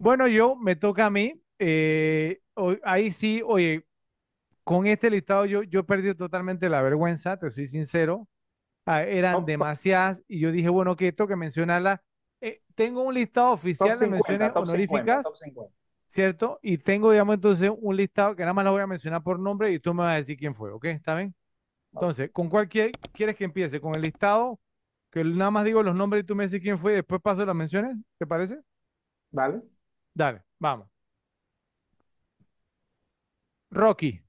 Bueno, yo me toca a mí. Eh, ahí sí, oye, con este listado yo, yo perdí totalmente la vergüenza, te soy sincero. Ah, eran demasiadas y yo dije, bueno, que esto que mencionarla. Eh, tengo un listado oficial de menciones honoríficas, ¿cierto? Y tengo, digamos, entonces un listado que nada más lo voy a mencionar por nombre y tú me vas a decir quién fue, ¿ok? ¿Está bien? Entonces, ¿con cuál quieres que empiece? ¿Con el listado? Que nada más digo los nombres y tú me dices quién fue y después paso las menciones, ¿te parece? Vale. Dale, vamos. Rocky.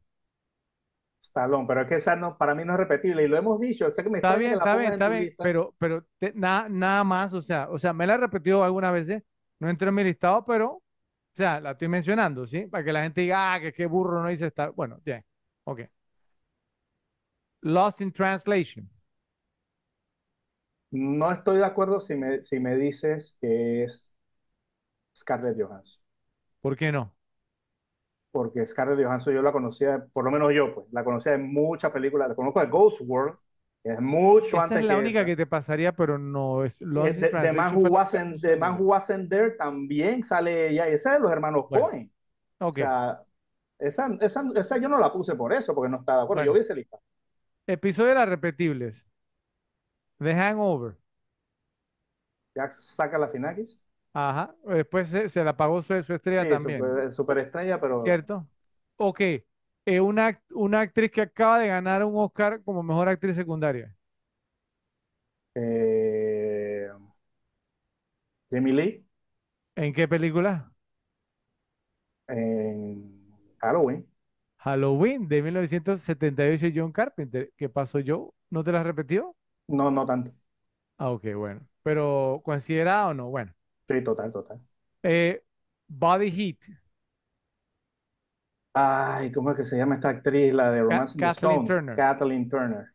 Stallone, pero es que esa no, para mí no es repetible y lo hemos dicho. está, bien, está bien, está bien, pero, pero nada más, o sea, o sea, me la he repetido algunas veces, no entré en mi listado, pero, o sea, la estoy mencionando, ¿sí? Para que la gente diga, ah, que qué burro no dice estar Bueno, bien, ok. Lost in Translation. No estoy de acuerdo si me, si me dices que es Scarlett Johansson. ¿Por qué no? Porque Scarlett Johansson yo la conocía, por lo menos yo, pues, la conocía en muchas películas. La conozco de Ghost World, es mucho esa Es la única que te pasaría, pero no es. de, the Man Who Wasn't There también sale ella, y esa es de los hermanos bueno. O sea, esa, yo no la puse por eso, porque no estaba de acuerdo. Bueno. Yo hubiese lista. Episodio de las repetibles. The Hangover. Jack saca la Finakis? Ajá, después se, la pagó su, su estrella también. Super, eh, estrella, pero. ¿Cierto? Ok, eh, una, una actriz que acaba de ganar un Oscar como mejor actriz secundaria. Eh... Lee. ¿En qué película? En Halloween. Halloween de 1978, John Carpenter. ¿Qué pasó, yo? ¿No te la repetido? No, no tanto. Ah, ok, bueno. Pero considerado o no, bueno total, total. Eh, Body Heat. Ay, ¿cómo es que se llama esta actriz? La de Romance Kathleen Stone. Turner. Kathleen Turner.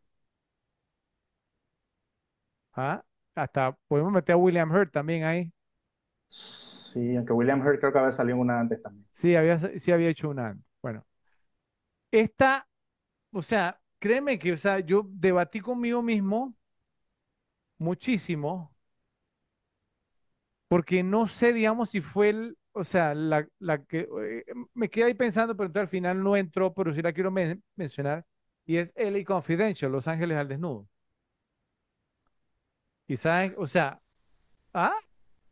Ah, hasta podemos meter a William Hurt también ahí. Sí, aunque William Hurt creo que había salido una antes también. Sí, había, sí había hecho una Bueno, esta, o sea, créeme que, o sea, yo debatí conmigo mismo muchísimo porque no sé, digamos, si fue el, o sea, la, que eh, me quedé ahí pensando, pero al final no entró, pero sí la quiero mencionar, y es Ellie Confidential, Los Ángeles al Desnudo. Y o sea, ¿ah?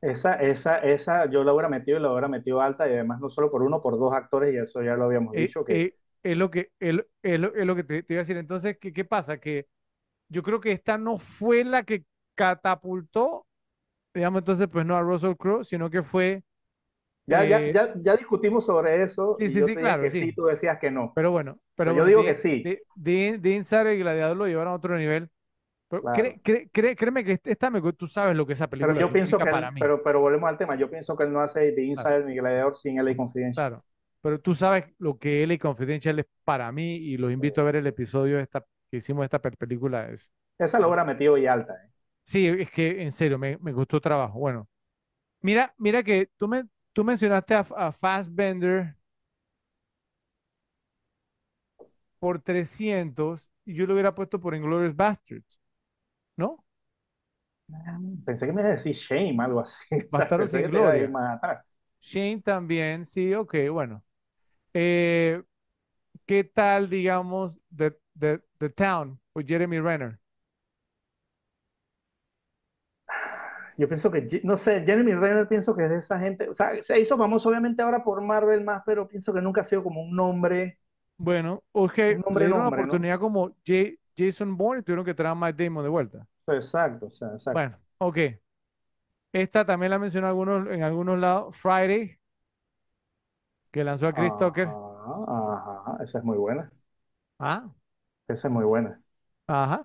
Esa, esa, esa, yo la hubiera metido y la hubiera metido alta, y además no solo por uno, por dos actores, y eso ya lo habíamos eh, dicho. Que... Eh, es lo que, que te, iba a decir. Entonces, ¿qué, ¿qué pasa? Que yo creo que esta no fue la que catapultó digamos entonces, pues no a Russell Crowe, sino que fue... Ya, ya, eh, ya, ya, discutimos sobre eso. Sí, sí, yo sí, claro. Que sí. tú decías que no. Pero bueno, pero, yo digo que sí. De Insider y Gladiador lo llevaron a otro nivel. créeme que esta tú sabes lo que esa película pero yo pienso que para mí. Pero, pero volvemos al tema. Yo pienso que él no hace de Insider ni Gladiador sin LA Confidential. Claro. Pero tú sabes lo que LA Confidential es para mí y los invito a ver el episodio que hicimos de esta película. Es, esa logra metido y alta. ¿eh? Sí, es que en serio, me, gustó gustó trabajo. Bueno, mira, mira que tú, me, tú mencionaste a, Fast Bender por 300 y yo lo hubiera puesto por Inglorious Bastards, ¿no? Ah, pensé que me iba a decir Shame, algo así. Bastardos sin gloria. Más atrás. Shane también, sí, ok, bueno. Eh, ¿Qué tal, digamos, The, the, Town o Jeremy Renner? Yo pienso que, no sé, Jeremy Renner pienso que es de esa gente. O sea, se hizo famoso obviamente ahora por Marvel más, pero pienso que nunca ha sido como un nombre. Bueno, o que una oportunidad como Jason Bourne y tuvieron que traer a Mike Damon de vuelta. Exacto, o sea, exacto. Bueno, ok. Esta también la mencionó algunos, en algunos lados. Friday, que lanzó a Chris ah, Tucker. Ajá, esa es muy buena. Ah. Esa es muy buena. Ajá.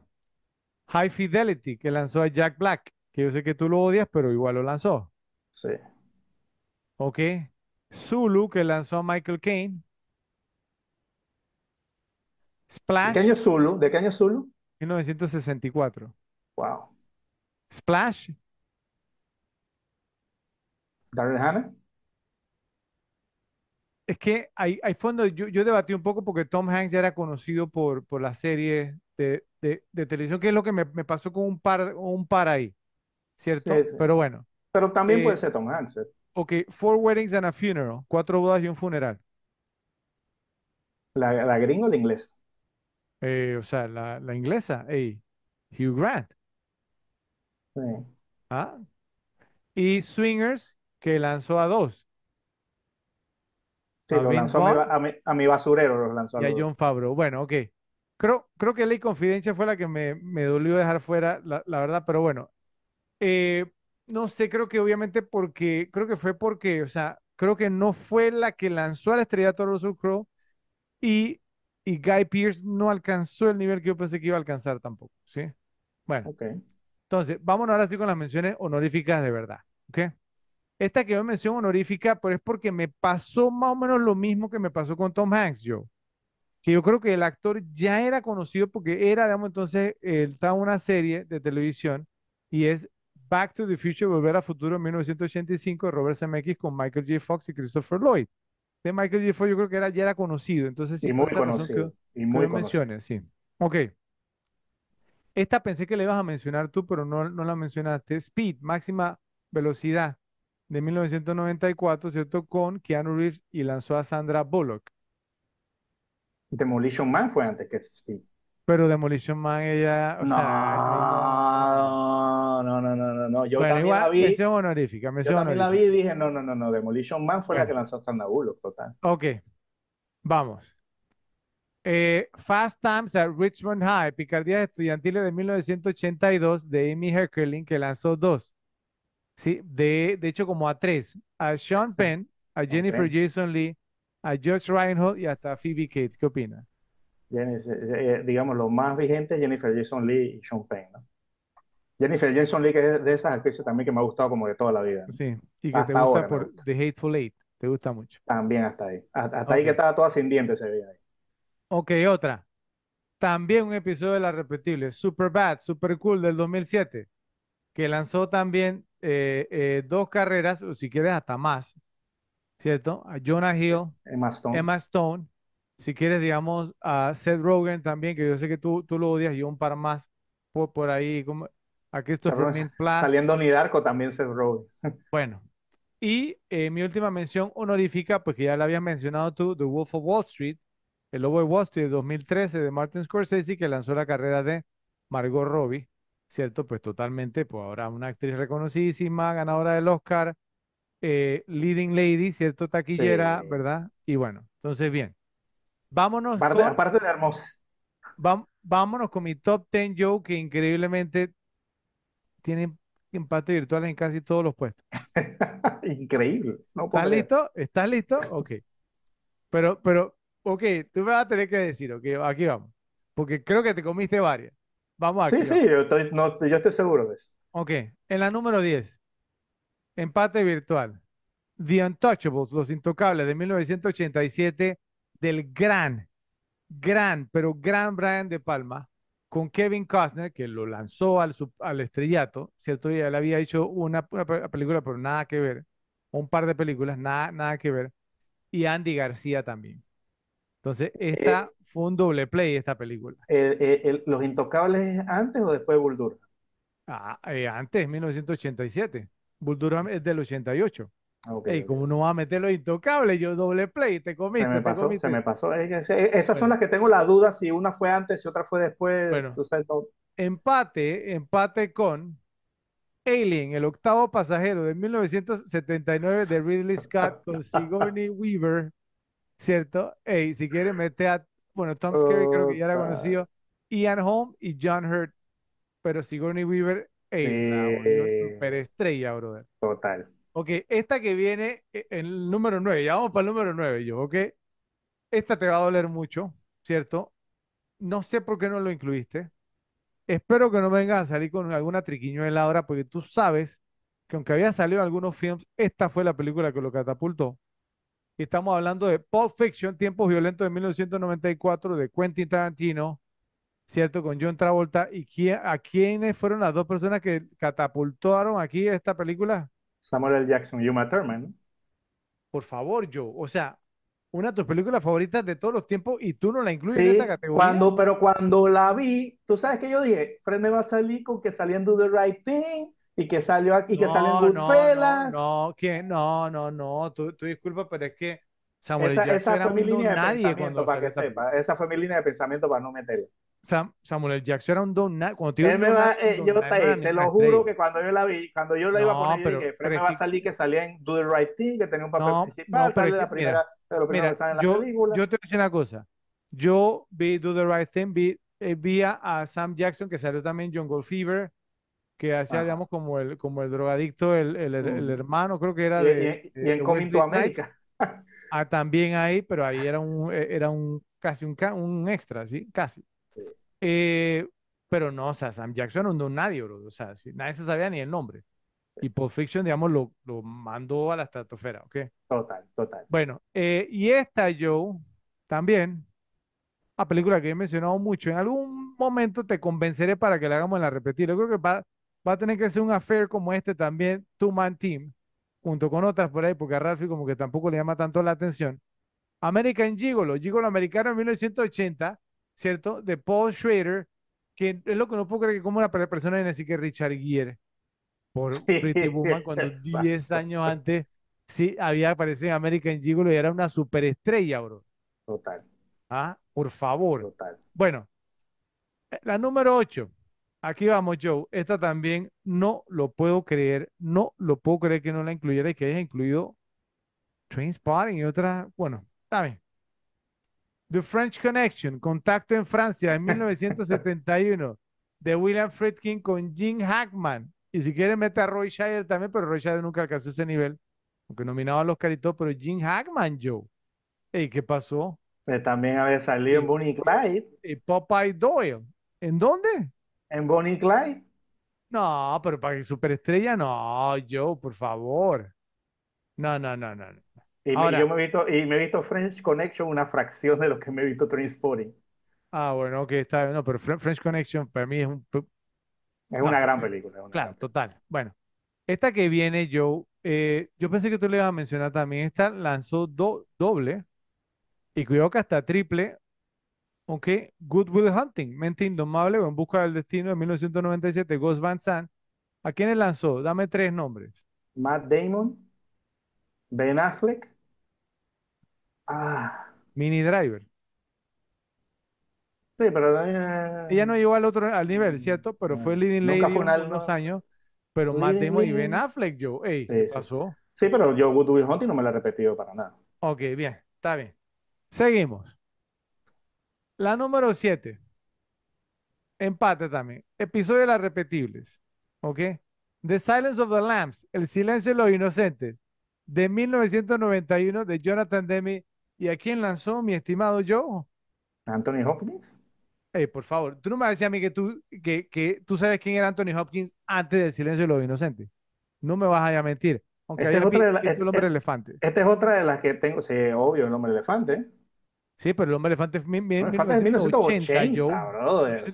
High Fidelity, que lanzó a Jack Black que yo sé que tú lo odias, pero igual lo lanzó. Sí. Ok. Zulu, que lanzó a Michael Kane. Splash. ¿De qué año Zulu? ¿De qué año Zulu? 1964. Wow. Splash. Darren Hammond? Es que hay, fondo, yo, yo, debatí un poco porque Tom Hanks ya era conocido por, por serie de, televisión, que es lo que me, pasó con un par, un par ahí. ¿cierto? Pero bueno. Pero también puede eh, ser Tom Hanks. ¿eh? Ok, Four Weddings and a Funeral, cuatro bodas y un funeral. ¿La, la gringa o la inglesa? Eh, o sea, la, inglesa, Hugh Grant. Sí. Ah. Y Swingers, que lanzó a dos. Sí, a lo lanzó a, mi, a, mi, basurero, Y a, John Favreau. Bueno, ok. Creo, creo que Ley Confidencia fue la que me, dolió dejar fuera, la, verdad, pero bueno, eh, no sé, creo que obviamente porque, creo que fue porque, o sea, creo que no fue la que lanzó a la estrella de Russell Crow y, y Guy Pierce no alcanzó el nivel que yo pensé que iba a alcanzar tampoco, ¿sí? Bueno. Entonces, vámonos ahora sí con las menciones honoríficas de verdad, ¿ok? Esta que yo mención honorífica, pero es porque me pasó más o menos lo mismo que me pasó con Tom Hanks, yo. Que yo creo que el actor ya era conocido porque era, digamos, entonces, él estaba en una serie de televisión y es Back to the Future, Volver a Futuro en 1985, Robert Zemeckis con Michael J. Fox y Christopher Lloyd. De Michael J. Fox yo creo que era, ya era conocido, entonces sí. Y muy conocido. y muy menciones, sí. Ok. Esta pensé que la ibas a mencionar tú, pero no, la mencionaste. Speed, máxima velocidad de 1994, ¿cierto? Con Keanu Reeves y lanzó a Sandra Bullock. Demolition Man fue antes que Speed. Pero Demolition Man, ella. Yo también la vi. honorífica, mención yo también la vi y dije, no, no, no, no. Demolition Man fue la que lanzó Bullock, total. Ok. Vamos. Eh, Fast Times at Richmond High, Picardías Estudiantiles de 1982 de Amy Herkelin que lanzó dos. Sí, de, hecho, como a tres. A Sean Penn, a Jennifer Jason Lee, a George Reinhold y hasta Phoebe Cates. ¿Qué opina eh, digamos, los más vigentes, Jennifer Jason Lee y Sean Penn, ¿no? Jennifer Jason que es de esas actrices también que me ha gustado como de toda la vida. Sí, y que te gusta por The Hateful Eight, te gusta mucho. También hasta ahí. Hasta, ahí que estaba todo ascendiente ese día. ahí. Ok, otra. También un episodio de la repetible, Super Bad, Super Cool del 2007, que lanzó también eh, eh, dos carreras, o si quieres hasta más, ¿cierto? A Jonah Hill, Emma Stone. Emma Stone. Si quieres, digamos, a Seth Rogen también, que yo sé que tú, tú lo odias, y un par más por, por ahí, como, esto Christopher Plus. Saliendo Nidarco también se Rogen. Bueno, y eh, mi última mención honorífica, pues que ya la habías mencionado tú, The Wolf of Wall Street, El Lobo de Wall Street de 2013 de Martin Scorsese, que lanzó la carrera de Margot Robbie, ¿cierto? Pues totalmente, pues ahora una actriz reconocidísima, ganadora del Oscar, eh, Leading Lady, ¿cierto? Taquillera, ¿verdad? Y bueno, entonces bien, vámonos. Aparte, de hermosa. vámonos con mi top 10, Joe, que increíblemente tiene empate virtual en casi todos los puestos. Increíble. ¿Estás listo? ¿Estás listo? Ok. Pero, pero, ok, tú me vas a tener que decir, ok, aquí vamos. Porque creo que te comiste varias. Vamos a. Sí, sí, yo estoy, yo estoy seguro de eso. Ok, en la número 10, empate virtual. The Untouchables, Los Intocables de 1987, del gran, gran, pero gran Brian De Palma con Kevin Costner, que lo lanzó al, al estrellato, ¿cierto? Y él había hecho una, película, pero nada que ver, un par de películas, nada, nada que ver, y Andy García también. Entonces, eh, esta fue un doble play, esta película. Eh, eh, ¿Los Intocables antes o después de Bulldura? Ah, antes, 1987. Bulldura es del 88 y como no va a meter intocable yo doble play, te comiste. Se me pasó, pasó. Esas son las que tengo la duda si una fue antes y otra fue después. Bueno, empate, empate con Alien, el octavo pasajero de 1979 de Ridley Scott con Sigourney Weaver, ¿cierto? Hey, si quieres mete a, bueno, Tom Skerry creo que ya era conocido, Ian Holm y John Hurt, pero Sigourney Weaver, hey, sí. superestrella, brother. Total ok, esta que viene, eh, el número 9, ya vamos para el número 9, yo, ok, esta te va a doler mucho, ¿cierto? No sé por qué no lo incluiste. Espero que no venga a salir con alguna triquiñuela ahora, porque tú sabes que aunque había salido algunos films, esta fue la película que lo catapultó. Y estamos hablando de Pulp Fiction, Tiempos Violentos de 1994, de Quentin Tarantino, ¿cierto? Con John Travolta. ¿Y a quiénes fueron las dos personas que catapultaron aquí esta película? Samuel L. Jackson y Uma Thurman. Por favor, yo, o sea, una de tus películas favoritas de todos los tiempos y tú no la incluyes en esta categoría. Cuando, pero cuando la vi, tú sabes que yo dije, Fred me va a salir con que saliendo The Right Thing y que salió y que no, que No, no, no, no, no, tú, tú, disculpa, pero es que Samuel esa, Jackson esa fue mi línea de nadie pensamiento para que sepa. Esa fue mi línea de pensamiento para no meterla. Samuel Jackson era un don cuando te lo juro que cuando yo la vi, cuando yo la iba a poner, pero, me va a salir que salía en Do the Right Thing, que tenía un papel principal, no, mira, yo, te voy a decir una cosa. Yo vi Do the Right Thing, vi, eh, a, Sam Jackson, que salió también en John Fever que hacía, digamos, como el, como el drogadicto, el, el, mm. hermano, creo que era de. Y, en Coming America. Ah, también ahí, pero ahí era un, eh, era un casi un, un extra, ¿sí? Casi. Eh, pero no, o sea, Sam Jackson no nadie, bro. O sea, nadie se sabía ni el nombre. Y Pulp Fiction, digamos, lo, mandó a la estratosfera, ¿ok? Total, total. Bueno, eh, y esta, Joe, también, la película que he mencionado mucho, en algún momento te convenceré para que la hagamos en la repetida. Yo creo que va, va a tener que ser un affair como este también, Two Man Team, junto con otras por ahí, porque a Ralphie como que tampoco le llama tanto la atención. American Gigolo, Gigolo americano en 1980, ¿cierto? De Paul Schrader, que es lo que no puedo creer que como una persona así que Richard Gere por sí, Pretty cuando 10 años antes sí había aparecido en American Gigolo y era una superestrella, bro. Total. Ah, por favor. Total. Bueno, eh, la número 8. Aquí vamos, Joe. Esta también no lo puedo creer. No lo puedo creer que no la incluyera y que haya incluido Trainspotting y otras. Bueno, está bien. The French Connection, Contacto en Francia en 1971, de William Friedkin con Gene Hackman. Y si quieren, mete a Roy Scheider también, pero Roy Scheider nunca alcanzó ese nivel, aunque nominaba a los caritos, pero Gene Hackman, Joe. ¿Y qué pasó? Pero eh, también había salido en Bonnie Clyde. Y Popeye Doyle. ¿En dónde? En Bonnie Clyde. No, pero para que superestrella, no, Joe, por favor. No, no, no, no. no. Y, me, he visto, y me he visto French Connection una fracción de lo que me he visto Trainspotting. Ah, bueno, ok, está bien. pero French Connection para mí es un... Es una gran película. claro, total. Bueno, esta que viene, Joe, eh, yo pensé que tú le ibas a mencionar también, esta lanzó doble y cuidado que hasta triple, aunque Good Will Hunting, Mente Indomable En Busca del Destino de 1997, Ghost Van Sant, ¿a quiénes lanzó? Dame tres nombres. Matt Damon. Ben Affleck. Ah, Mini Driver. sí, pero también. Ella no llegó al otro al nivel, ¿cierto? Pero fue mm. leading nunca fue unos años. Pero Matt y Ben Affleck, yo, ey, pasó? Sí, pero yo Good Will Hunting no me la he repetido para nada. Ok, bien, está bien. Seguimos. La número 7. Empate también. Episodio de las repetibles. ¿Ok? The Silence of the Lambs. El silencio de los inocentes de 1991 de Jonathan Demi. ¿Y a quién lanzó, mi estimado Joe? Anthony Hopkins. Hey, eh, por favor, tú no me decías a mí que tú, que, que, tú sabes quién era Anthony Hopkins antes del Silencio de los Inocentes. No me vas a mentir. Aunque este es de el hombre este- elefante. Esta es otra de las que tengo, sí, obvio, el hombre elefante. Sí, pero el hombre elefante es, el 1980, es 1980,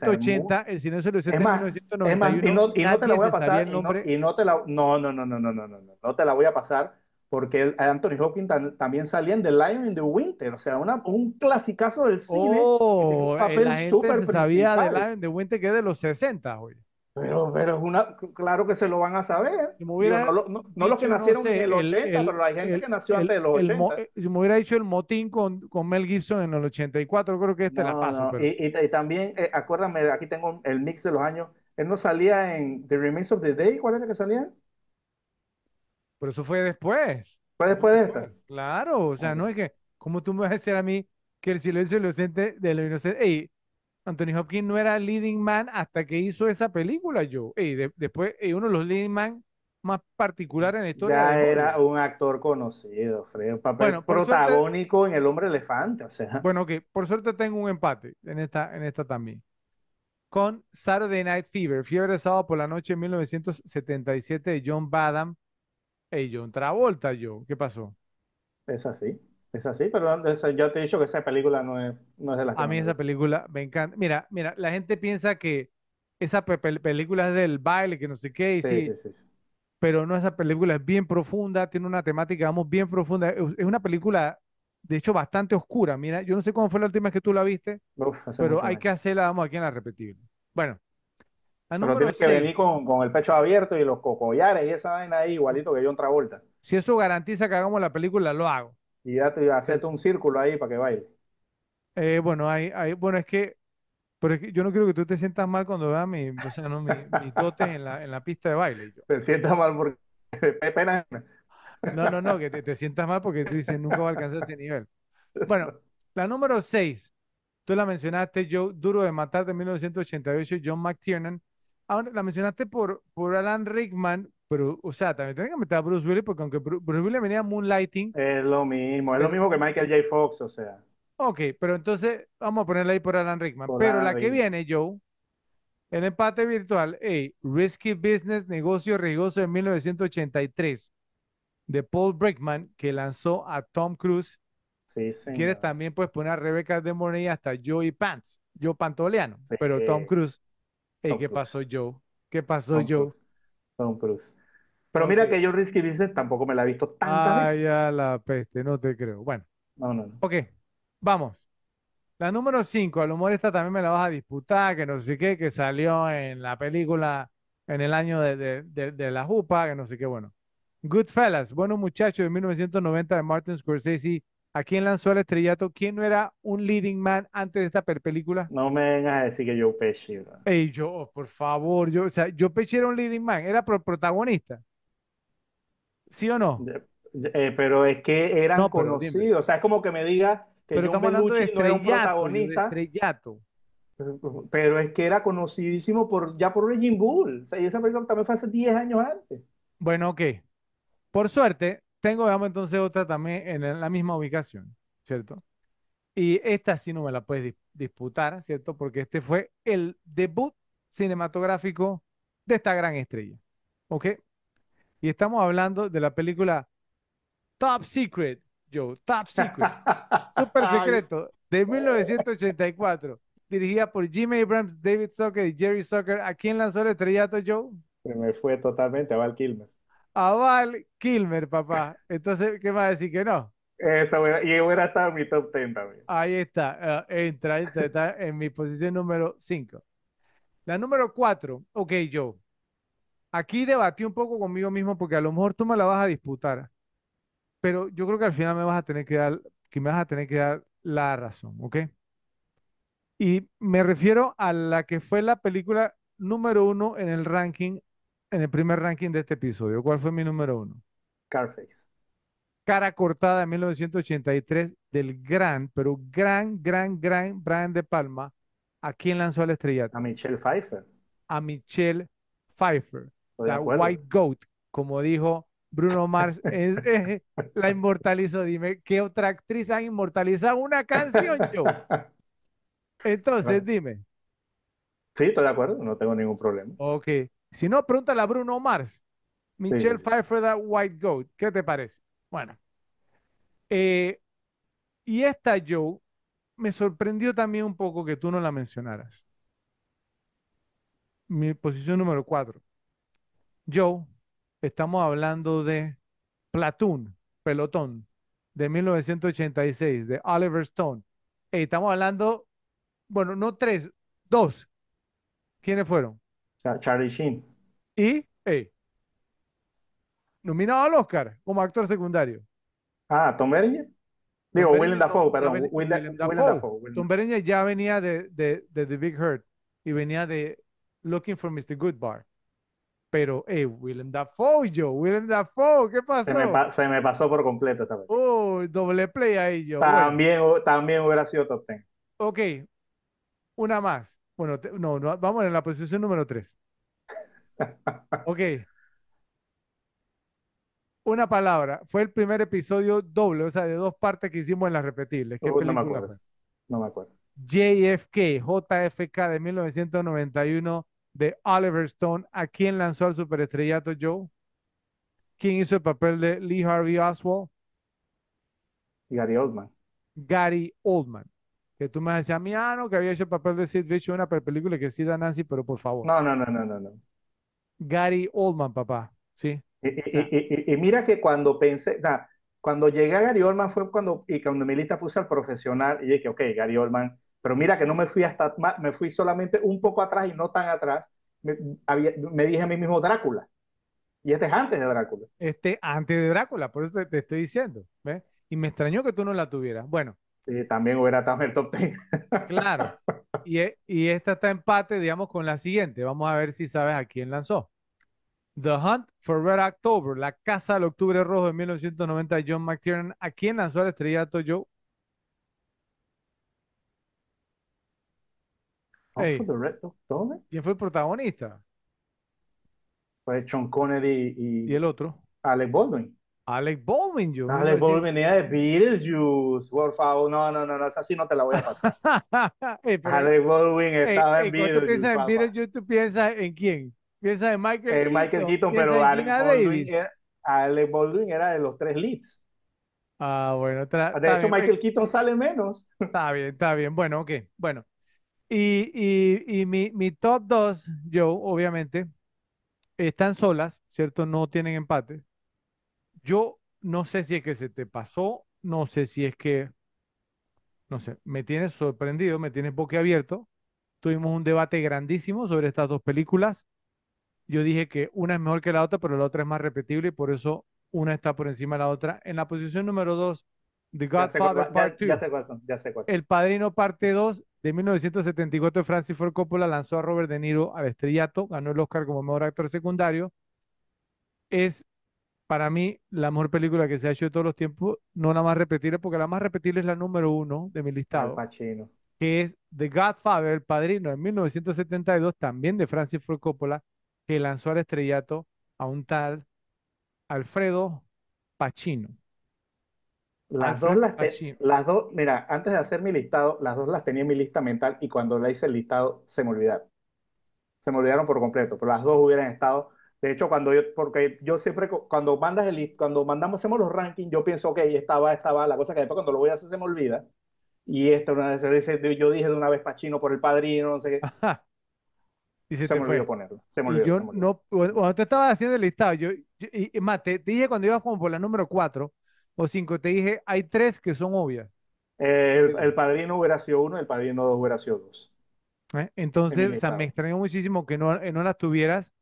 1980, el Silencio de los Inocentes es 1991, y no, te la voy a pasar. Y no, y no te la, no, no, no, no, no, no, no, no te la voy a pasar porque Anthony Hopkins también salía en The Lion in the Winter, o sea, un clasicazo del cine. Oh, un eh, papel la gente se sabía de The Lion in the Winter que es de los 60, oye. Pero, pero es una, claro que se lo van a saber. no, los que nacieron en el 80, pero la gente que nació antes de los 80. si me hubiera dicho el motín con, con Mel Gibson en el 84, creo que este la paso. Y, también, eh, acuérdame, aquí tengo el mix de los años. Él no salía en The Remains of the Day, ¿cuál era que salía? Pero eso fue después. Fue después de esta. Claro, o sea, no es que, como tú me vas a decir a mí que el silencio inocente de los inocente? Ey, Anthony Hopkins no era leading man hasta que hizo esa película, yo. Ey, después, uno de los leading man más particular en la historia. Ya era un actor conocido, Fred, un papel bueno, protagónico en El Hombre Elefante, o sea. Bueno, ok, por suerte tengo un empate en esta, en esta también. Con Saturday Night Fever, Fiebre de Sábado por la Noche en 1977 de John Badham, Hey, John Travolta, yo. ¿Qué pasó? Es así. Es así, pero yo te he dicho que esa película no es, no es de las A mí esa película me encanta. Mira, mira, la gente piensa que esa película es del baile, que no sé qué, pero no, esa película es bien profunda, tiene una temática, vamos, bien profunda. Es, una película, de hecho, bastante oscura. Mira, yo no sé cómo fue la última vez que tú la viste, pero hay que hacerla, vamos, aquí en la Repetible. Bueno, Ah, pero tienes que venir con, con, el pecho abierto y los cocollares y esa vaina ahí igualito que John Travolta. Si eso garantiza que hagamos la película, lo hago. Y ya te hacerte un círculo ahí para que baile. Eh, bueno, hay, hay, bueno, es que, pero yo no quiero que tú te sientas mal cuando veas mi, o sea, no, tote en la, en la pista de baile. Te sientas mal porque pena. No, no, no, que te, sientas mal porque tú dices nunca va a alcanzar ese nivel. Bueno, la número 6, tú la mencionaste, Joe, Duro de Matar de 1988, John McTiernan ahora la mencionaste por, por Alan Rickman, pero, o sea, también tienen que meter a Bruce Willis, porque aunque Bruce Willis venía Moonlighting. Es lo mismo, es lo mismo que Michael J. Fox, o sea. Ok, pero entonces vamos a ponerla ahí por Alan Rickman. pero la que viene, Joe, el empate virtual, hey, Risky Business, negocio riesgoso de 1983, de Paul Brickman, que lanzó a Tom Cruise. Sí, Quieres también pues poner a Rebecca de Mornay hasta Joey Pants, Joe Pantoliano, pero Tom Cruise. ¿Y ¿Qué pasó, Joe? ¿Qué pasó, yo? Joe? Cruz. Pero mira que yo Risky dice, tampoco me la he visto tantas Ay, veces. ya la peste, no te creo. Bueno. No, no, no. Ok, vamos. La número 5, a lo mejor esta también me la vas a disputar, que no sé qué, que salió en la película en el año de, la Jupa, que no sé qué, bueno. Goodfellas, Bueno muchacho de 1990 de Martin Scorsese ¿A quién lanzó el estrellato? ¿Quién no era un leading man antes de esta película? No me vengas a decir que yo Pesci. ¿no? Ey, yo, por favor, yo, o sea, yo Pesci era un leading man, era protagonista. ¿Sí o no? Eh, pero es que eran conocido. conocidos, o sea, es como que me diga que no era un protagonista. Estrellato. Pero es que era conocidísimo por, ya por Reginald Bull, o sea, y esa película también fue hace 10 años antes. Bueno, ¿qué? Por suerte, tengo, digamos, entonces otra también en la misma ubicación, ¿cierto? Y esta sí no me la puedes disputar, ¿cierto? Porque este fue el debut cinematográfico de esta gran estrella, ¿ok? Y estamos hablando de la película Top Secret, Joe, Top Secret, Super Secreto, de 1984, dirigida por Jimmy Abrams, David Zucker y Jerry Zucker. ¿A quién lanzó el estrellato, Joe? me fue totalmente a Val Kilmer a Val Kilmer, papá. Entonces, ¿qué más decir que no? Esa y hubiera estado en mi top 10 también. Ahí está, eh, entra, está en mi posición número 5. La número 4, ok, Joe. Aquí debatí un poco conmigo mismo porque a lo mejor tú me la vas a disputar, pero yo creo que al final me vas a tener que dar, que me vas a tener que dar la razón, ¿ok? Y me refiero a la que fue la película número uno en el ranking en el primer ranking de este episodio. ¿Cuál fue mi número uno? Carface. Cara cortada en 1983 del gran, pero gran, gran, gran Brian De Palma. ¿A quién lanzó la estrella A Michelle Pfeiffer. A Michelle Pfeiffer. la White Goat, como dijo Bruno Mars, la inmortalizó. Dime, ¿qué otra actriz ha inmortalizado una canción yo? Entonces, dime. Sí, estoy de acuerdo, no tengo ningún problema. Ok. Si no, pregúntale a Bruno Mars. Michelle sí. Pfeiffer White Goat. ¿Qué te parece? Bueno. Eh, y esta, Joe, me sorprendió también un poco que tú no la mencionaras. Mi posición número cuatro. Joe, estamos hablando de Platoon, Pelotón, de 1986, de Oliver Stone. Eh, estamos hablando, bueno, no tres, dos. ¿Quiénes fueron? Charlie Sheen. Y, hey, nominado al Oscar como actor secundario. Ah, Tom Berenger. Digo, Willem Dafoe, perdón. William Dafoe. Tom Berenger ya venía de, de, de, The Big Hurt y venía de Looking for Mr. Goodbar. Pero, hey, Willem Dafoe, yo, Willem Dafoe, ¿qué pasó? Se me, pasó por completo esta vez. Oh, doble play ahí, yo. También, también hubiera sido top ten. Ok, una más. Bueno, no, vamos en la posición número tres. ok. Una palabra. Fue el primer episodio doble, o sea, de dos partes que hicimos en las repetibles. no me acuerdo. No me acuerdo. JFK, JFK de 1991 de Oliver Stone. ¿A quién lanzó al superestrellato Joe? ¿Quién hizo el papel de Lee Harvey Oswald? Gary Oldman. Gary Oldman que tú me decías a mí, ah, no, que había hecho el papel de Sid Vicious en una película que sí da Nancy, pero por favor. No, no, no, no, no. Gary Oldman, papá, sí. Y, eh, eh, eh, mira que cuando pensé, cuando llegué a Gary Oldman fue cuando, y cuando en mi lista puse al profesional, y dije, ok, Gary Oldman, pero mira que no me fui hasta, me fui solamente un poco atrás y no tan atrás, me, dije a mí mismo Drácula. Y este es antes de Drácula. Este antes de Drácula, por eso te, te estoy diciendo. ¿ves? Y me extrañó que tú no la tuvieras. Bueno, eh, también hubiera también el top 10. Claro. Y, esta está empate, digamos, con la siguiente. Vamos a ver si sabes a quién lanzó. The Hunt for Red October, La Casa del Octubre Rojo de 1990 John McTiernan. ¿A quién lanzó la estrellato de Hey. ¿Quién fue el protagonista? Fue Sean Connery y, y el otro. Alex Baldwin. Alec Baldwin yo. Alec Baldwin era de Beetlejuice, por favor. No, no, no, no, esa sí no te la voy a pasar. Eh, Alec eh, Baldwin eh, estaba en Beetlejuice. tú piensas en Beetlejuice, tú piensas en quién? Piensa en Michael Keaton. Michael Keaton, pero Alec Baldwin, era, Baldwin era de los tres leads. Ah, bueno. De hecho, pues. Michael Keaton sale menos. Está bien, está bien. Bueno, ok. Bueno. Y, y, y mi, mi top 2, yo, obviamente, están solas, ¿cierto? No tienen empate. Yo no sé si es que se te pasó, no sé si es que, no sé, me tienes sorprendido, me tienes boquiabierto. Tuvimos un debate grandísimo sobre estas dos películas. Yo dije que una es mejor que la otra, pero la otra es más repetible y por eso una está por encima de la otra. En la posición número dos, The Godfather Part 2. El Padrino Parte 2 de 1974, Francis Ford Coppola lanzó a Robert De Niro al estrellato, ganó el Oscar como mejor actor secundario. Es para mí, la mejor película que se ha hecho de todos los tiempos, no la más repetible, porque la más repetible es la número uno de mi listado. Pacino. Que es The Godfather, El Padrino, en 1972, también de Francis Ford Coppola, que lanzó al estrellato a un tal Alfredo Pacino. Las dos las, las dos, mira, antes de hacer mi listado, las dos las tenía en mi lista mental y cuando la hice el listado se me olvidaron. Se me olvidaron por completo, pero las dos hubieran estado de hecho, cuando yo, porque yo siempre, cuando mandas el, cuando mandamos, hacemos los rankings, yo pienso, ok, estaba, estaba, la cosa que después cuando lo voy a hacer se me olvida. Y esta, una vez, yo dije de una vez Pachino por el padrino, no sé qué. se, me olvidó ponerlo. Se me olvidó, y yo no, cuando te estabas haciendo el listado, yo, mate, y, te, dije cuando ibas como por la número 4 o 5, te dije, hay tres que son obvias. Eh, el, padrino hubiera sido uno, el padrino dos hubiera sido dos. Eh, entonces, o sea, me extrañó muchísimo que no, eh, no las tuvieras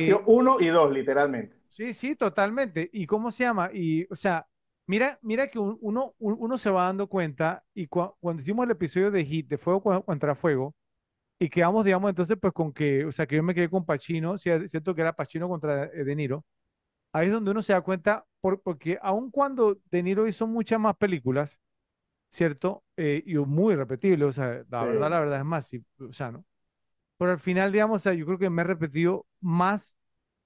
sido uno y dos, literalmente. Sí, sí, totalmente. ¿Y cómo se llama? Y, o sea, mira, mira que uno, uno se va dando cuenta y cuando hicimos el episodio de Hit, de Fuego contra Fuego, y quedamos, digamos, entonces, pues con que, o sea, que yo me quedé con Pacino, cierto que era Pachino contra De Niro. Ahí es donde uno se da cuenta, porque aun cuando De Niro hizo muchas más películas, ¿cierto? Eh, y muy repetible, o sea, la verdad, la verdad es más, o sea, ¿no? pero al final, digamos, yo creo que me he repetido más,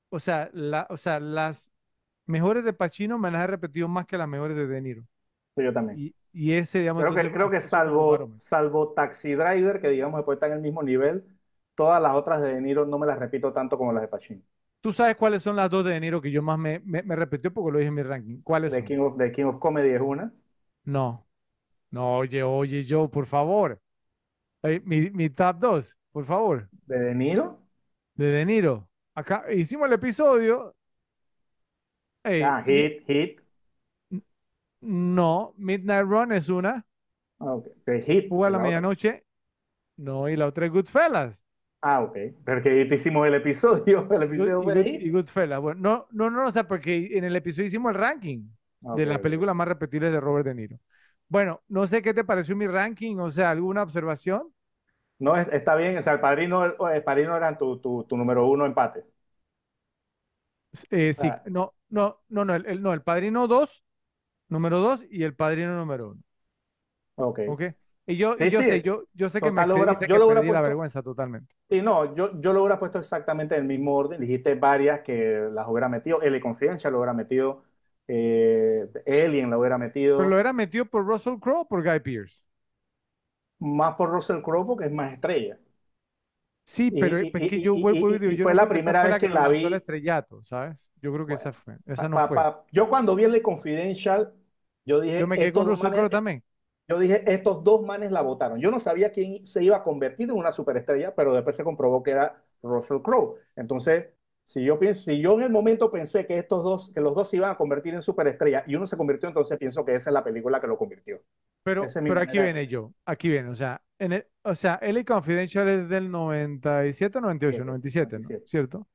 o sea, o sea, las mejores de Pacino me las he repetido más que las mejores de De Niro. yo también. Y, ese, digamos... Creo que, creo que salvo, salvo Taxi Driver, que digamos después está en el mismo nivel, todas las otras de De Niro no me las repito tanto como las de Pacino. Tú sabes cuáles son las dos de De Niro que yo más me, me, porque lo dije en mi ranking. ¿Cuáles son? King of, The King of Comedy es una. No. No, oye, oye, yo, por favor. mi, mi top 2 por favor. ¿De De Niro? De De Niro. Acá hicimos el episodio. ah, Hit, Hit. No, Midnight Run es una. Ah, ok. pero hit. a la, medianoche. No, y la otra es Goodfellas. Ah, ok. que hicimos el episodio. El episodio de y, Goodfellas. Bueno, no, no, no, o sea, porque en el episodio hicimos el ranking ah, de las películas más repetibles de Robert De Niro. Bueno, no sé qué te pareció mi ranking, o sea, alguna observación. No, está bien, o sea, el padrino, el padrino eran tu, número uno empate. Eh, sí, no, no, no, no, el, no, el padrino dos, número dos y el padrino número uno. Ok. Y eh, yo, yo sé, yo, sé que me la vergüenza totalmente. Sí, no, yo, yo lo hubiera puesto exactamente en el mismo orden. Dijiste varias que las hubiera metido. L Confidencia lo hubiera metido. Eh, lo hubiera metido. Pero lo hubiera metido por Russell Crowe o por Guy Pierce más por Russell Crowe porque es más estrella. Sí, pero es que yo vuelvo y, digo, yo fue la primera vez que, la vi. El estrellato, ¿sabes? Yo creo que esa fue, no fue. yo cuando vi el de Confidential, yo dije. Yo me quedé con Russell también. Yo dije, estos dos manes la votaron. Yo no sabía quién se iba a convertir en una superestrella, pero después se comprobó que era Russell Crowe. Entonces, si yo, pienso, yo en el momento pensé que estos dos, que los dos se iban a convertir en superestrella y uno se convirtió, entonces pienso que esa es la película que lo convirtió. Pero, aquí viene yo, aquí viene, o sea, en o sea, LA Confidential es del 97, 98, 97, ¿Cierto?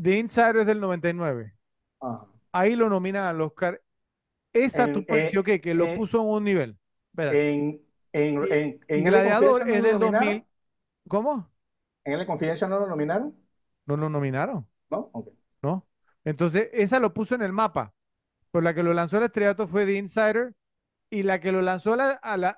The Insider es del 99. Ahí lo nominan al Oscar. Esa tu tú eh, pareció que, que lo eh, puso en un nivel. En, en, en, Gladiador es del 2000. ¿Cómo? ¿En la confidencial no lo nominaron? No lo nominaron. ¿No? ok. No. Entonces, esa lo puso en el mapa. Por pues la que lo lanzó el estrellato fue The Insider y la que lo lanzó al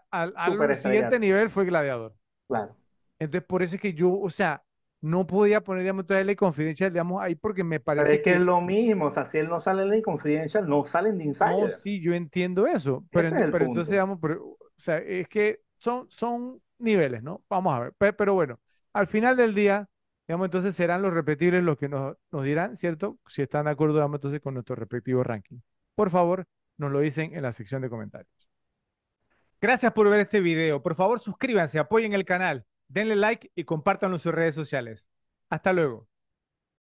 siguiente nivel fue Gladiador. Claro. Entonces, por eso es que yo, o sea, no podía poner, digamos, toda LA Confidential, digamos, ahí porque me parece. es que, es lo mismo, o sea, si él no sale en LA Confidential, no salen de Insider. No, sí, yo entiendo eso. Pero, entonces, digamos, o sea, es que son, son niveles, ¿no? Vamos a ver. pero bueno, al final del día, digamos, entonces serán los repetibles los que nos, dirán, ¿cierto? Si están de acuerdo, digamos, entonces con nuestro respectivo ranking. Por favor, nos lo dicen en la sección de comentarios. Gracias por ver este video. Por favor, suscríbanse, apoyen el canal, denle like y compartanlo en sus redes sociales. Hasta luego.